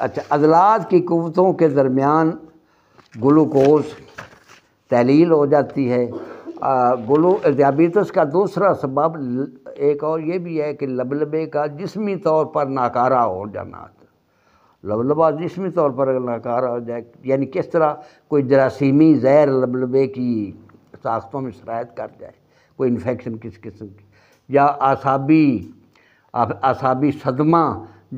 अच्छा अजलाद की कुतों के दरमियान ग्लूकोज तहलील हो जाती है ग्लू डायबिटस का दूसरा सबब एक और ये भी है कि लबलबे का जिसमी तौर पर नाकारा हो जाना लबलबा जिसमी तौर पर नाकारा हो जाए यानी किस तरह कोई जरासीमी जहर लबलबे की ताकतों में शरात कर जाए कोई इन्फेक्शन किस किस्म की या आसाबी आसाबी सदमा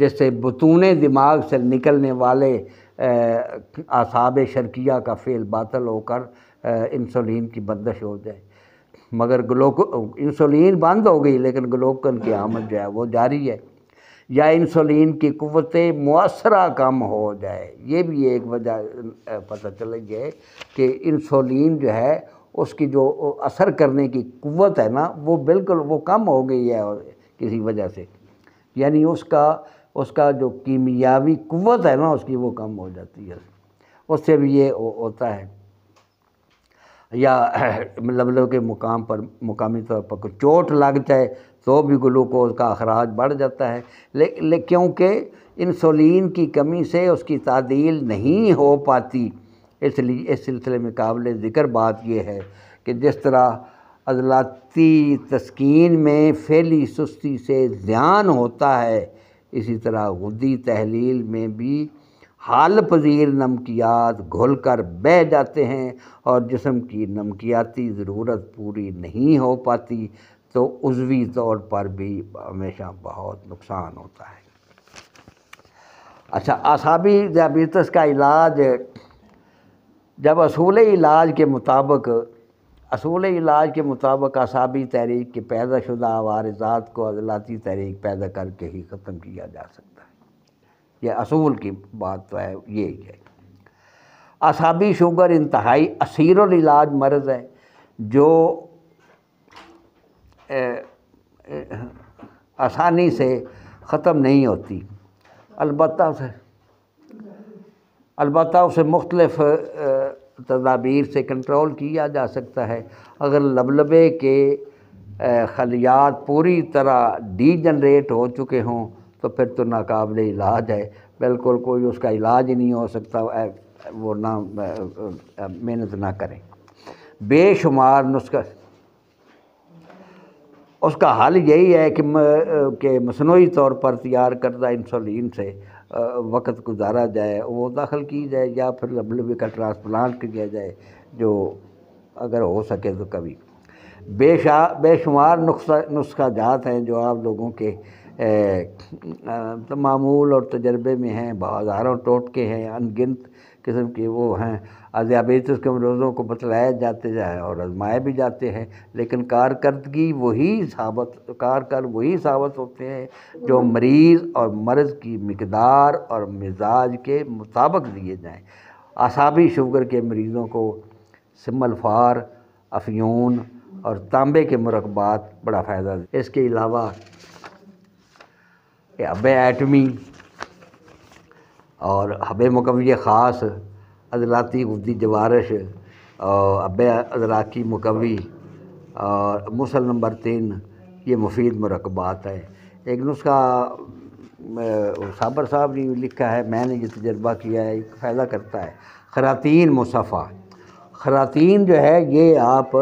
जैसे बतून दिमाग से निकलने वाले आसाब शर्किया का फेल बातल होकर इंसुलिन की बंदश हो जाए मगर ग्लोक इंसुलिन बंद हो गई लेकिन ग्लोकन की आमद जो है वो जारी है या इंसुलिन की कुत मौसरा कम हो जाए ये भी एक वजह पता चलेगी गया कि इंसुलिन जो है उसकी जो असर करने की कुत है ना वो बिल्कुल वो कम हो गई है किसी वजह से यानी उसका उसका जो कीमियावी कुत है ना उसकी वो कम हो जाती है उससे भी ये होता है या लबलों के मुकाम पर मुकामी तौर पर कुछ चोट लग जाए तो भी ग्लूकोज का अखराज बढ़ जाता है ले, ले क्योंकि इंसुलिन की कमी से उसकी तादील नहीं हो पाती इसलिए इस सिलसिले में काबिल ज़िक्र बात यह है कि जिस तरह अजलाती तस्किन में फैली सुस्ती से ध्यान होता है इसी तरह गुदी तहलील में भी हाल पजीर नमकियात घुल कर बह जाते हैं और जिसम की नमकियाती ज़रूरत पूरी नहीं हो पाती तो उजवी तौर पर भी हमेशा बहुत नुकसान होता है अच्छा आसाबी डायबितस का इलाज जब असूल इलाज के मुताबिक असूल इलाज के मुताबिक असाबी तहरीक के पैदा शुदा वारजात को अजलाती तहरीक पैदा करके ही ख़त्म किया जा सकता है यह असूल की बात तो है ये ही है असाबी शुगर इंतहाई असीर इलाज मर्ज़ है जो ए, ए, आसानी से ख़त्म नहीं होती अलबत् अलबत् उसे मुख्तलफ़ तदाबीर से कंट्रोल किया जा सकता है अगर लबलबे के खलियात पूरी तरह डी जनरेट हो चुके हों तो फिर तो नाकबिल इलाज है बिल्कुल कोई उसका इलाज ही नहीं हो सकता वो ना मेहनत ना करें बेशुमार नुस्खा उसका हल यही है कि कि मसनू तौर पर तैयार करदा इंसुलिन से वक्त गुजारा जाए वो दाखिल की जाए या फिर लबलबे का ट्रांसप्लांट किया जाए जो अगर हो सके तो कभी बेशा बेशुमार नुस्खा नुस्खा जात हैं जो आप लोगों के तो मामूल और तजर्बे में हैं हज़ारों टोटके हैं अनगिनत किस्म के वो हैं अजाबेतस के मरोज़ों को बतलाया जाते जाए और आजमाए भी जाते हैं लेकिन कारकर्दगी वही कार कारकर वही सबत होते हैं जो मरीज़ और मर्ज़ की मकदार और मिजाज के मुताबिक दिए जाएँ आसाबी शुगर के मरीज़ों को सिमलफार अफियून और तांबे के मरकबात बड़ा फ़ायदा इसके अलावा हब एटमी और हब मकवी ख़ास अदलाती गुब्दी जवारश और हब अदलाकी मकवी और मुसल नंबर तीन ये मुफीद मरकबात है एक नुस्खा साबर साहब ने लिखा है मैंने ये तजर्बा किया है एक फ़ायदा करता है ख़रातीन मुसफ़ा ख़रातीन जो है ये आप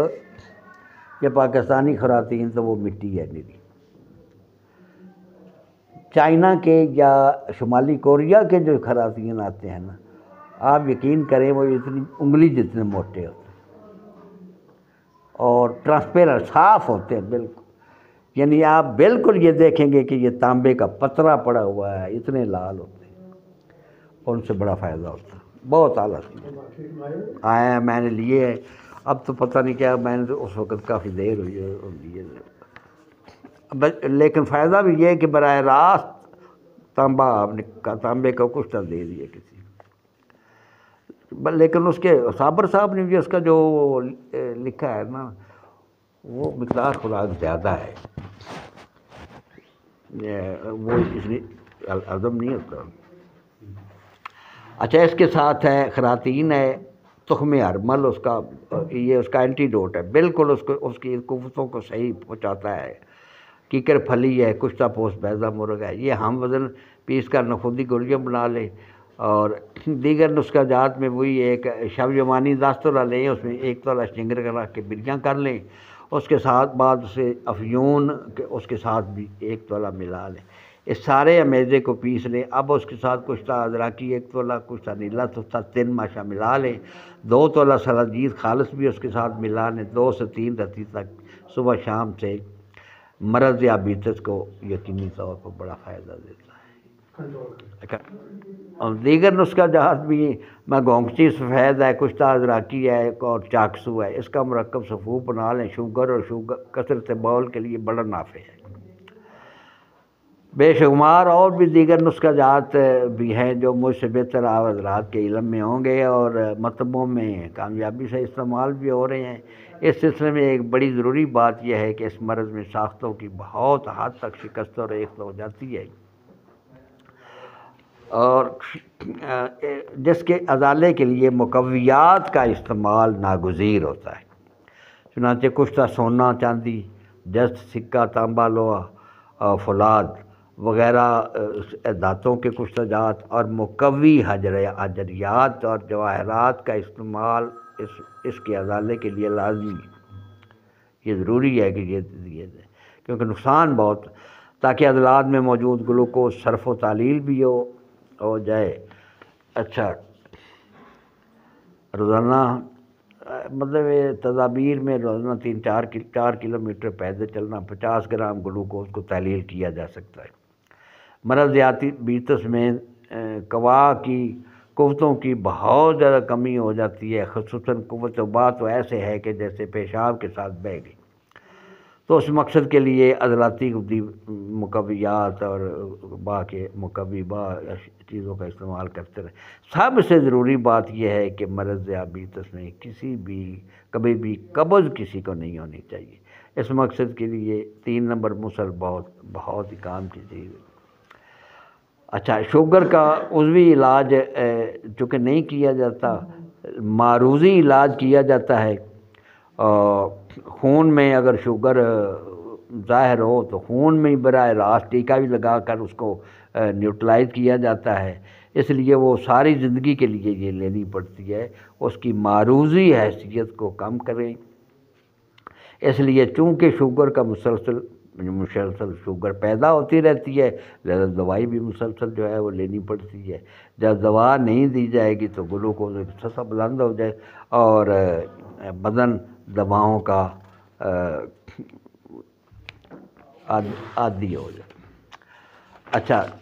ये पाकिस्तानी ख़रातीन तो वो मिट्टी है मेरी चाइना के या शुमाली कोरिया के जो खरातियन आते हैं ना आप यकीन करें वो इतनी उंगली जितने मोटे होते हैं और ट्रांसपेरेंट साफ होते हैं बिल्कुल यानी आप बिल्कुल ये देखेंगे कि ये तांबे का पतरा पड़ा हुआ है इतने लाल होते हैं और उनसे बड़ा फ़ायदा होता है बहुत आला आया मैंने लिए अब तो पता नहीं क्या मैंने तो उस वक़्त काफ़ी देर हुई है और लिए लेकिन फ़ायदा भी ये है कि बर रास्त तांबा आपने का तांबे का कुछ तो दे दिए किसी लेकिन उसके साबर साहब ने भी उसका जो लिखा है ना वो मकदार खुराक ज़्यादा है वो इसलिए अदम नहीं होता अच्छा इसके साथ है खरातीन है तुखम अरमल उसका ये उसका एंटीडोट है बिल्कुल उसको उसकी कुफतों को सही पहुँचाता है कीकर फली है कुश्ता तो पोस्ट बैजा मुर्ग है ये हम वज़न पीस कर नखुदी गुलियम बना लें और दीगर नुस्खा जात में वही एक शब जमानी दस तोला लें उसमें एक तोला शिंगर करा के बिरियाँ कर लें उसके साथ बाद उसे अफयून के उसके साथ भी एक तोला मिला लें इस सारे अमेजे को पीस लें अब उसके साथ कुश्ता तो अदराकी एक तोला कुश्ता तो नीला तुस्ता तीन माशा मिला लें दो तोला सलाजीत खालस भी उसके साथ मिला लें दो से तीन रती तक सुबह शाम से या बीतस को यकीनी तौर पर बड़ा फ़ायदा देता है अच्छा, और दीगर नुस्खा जहाज भी मैं गोंगची सफ़ेद है कुश्ता अजराकी है और चाकसू है इसका मरकब सफ़ू बना लें शुगर और शुगर कसरत बॉल के लिए बड़ा नाफे है बेशुमार और भी दीगर नुस्खा जात भी हैं जो मुझसे बेहतर आवाज़ रात के इलम में होंगे और मतबों में कामयाबी से इस्तेमाल भी हो रहे हैं इस सिलसिले में एक बड़ी ज़रूरी बात यह है कि इस मर्ज़ में साख्तों की बहुत हद तक शिकस्त और एक तो हो जाती है और जिसके अजाले के लिए मकवियात का इस्तेमाल नागजीर होता है चुनाच कुछ था सोना चांदी जस्ट सिक्का तांबा लोहा फलाद वगैरह दातों के कुछ तजात और मकवी हजर हजरियात और जवाहरात का इस्तेमाल इस इसके अजाले के लिए लाजमी ये ज़रूरी है कि ये दिए जाए क्योंकि नुकसान बहुत ताकि अदलात में मौजूद ग्लूकोज सरफ व तालील भी हो हो जाए अच्छा रोज़ाना मतलब ये तदाबीर में रोज़ाना तीन चार कि, चार किलोमीटर पैदल चलना पचास ग्राम ग्लूकोज को तहलील किया जा सकता है मरद याती बीतस में कवा की कुतों की बहुत ज़्यादा कमी हो जाती है खसूस कुत बात तो ऐसे है कि जैसे पेशाब के साथ बह गई तो उस मकसद के लिए अदलाती मुकवियात और बा के बा चीज़ों का इस्तेमाल करते रहे सबसे ज़रूरी बात यह है कि मरज़ आबीतस में किसी भी कभी भी कब्ज़ किसी को नहीं होनी चाहिए इस मकसद के लिए तीन नंबर मुसल बहुत बहुत ही काम की चीज़ अच्छा शुगर का उजवी इलाज चूँकि नहीं किया जाता मारूजी इलाज किया जाता है खून में अगर शुगर ज़ाहिर हो तो खून में बरा रास्त टीका भी लगा कर उसको न्यूट्रलाइज किया जाता है इसलिए वो सारी ज़िंदगी के लिए ये लेनी पड़ती है उसकी मारूजी हैसियत को कम करें इसलिए चूँकि शुगर का मुसलसल मुसलसल शुगर पैदा होती रहती है लिहाजा दवाई भी मुसलसल जो है वो लेनी पड़ती है जब दवा नहीं दी जाएगी तो ग्लूकोज ससा बुलंद हो जाए और बदन दवाओं का आदि हो जाए अच्छा